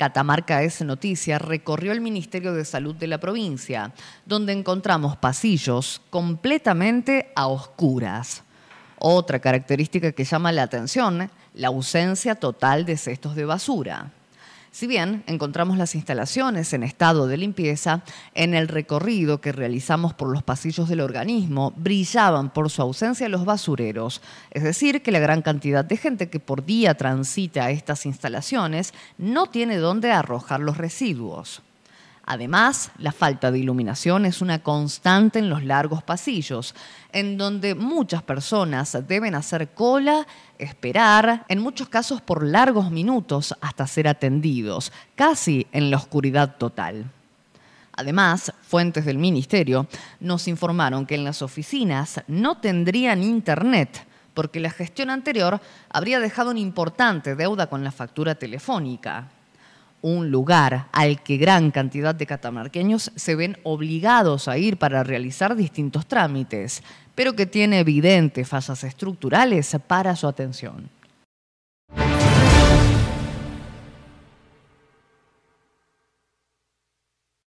Catamarca S Noticia recorrió el Ministerio de Salud de la provincia, donde encontramos pasillos completamente a oscuras. Otra característica que llama la atención, la ausencia total de cestos de basura. Si bien encontramos las instalaciones en estado de limpieza, en el recorrido que realizamos por los pasillos del organismo brillaban por su ausencia los basureros, es decir, que la gran cantidad de gente que por día transita estas instalaciones no tiene dónde arrojar los residuos. Además, la falta de iluminación es una constante en los largos pasillos, en donde muchas personas deben hacer cola, esperar, en muchos casos por largos minutos hasta ser atendidos, casi en la oscuridad total. Además, fuentes del Ministerio nos informaron que en las oficinas no tendrían internet porque la gestión anterior habría dejado una importante deuda con la factura telefónica un lugar al que gran cantidad de catamarqueños se ven obligados a ir para realizar distintos trámites, pero que tiene evidentes fases estructurales para su atención.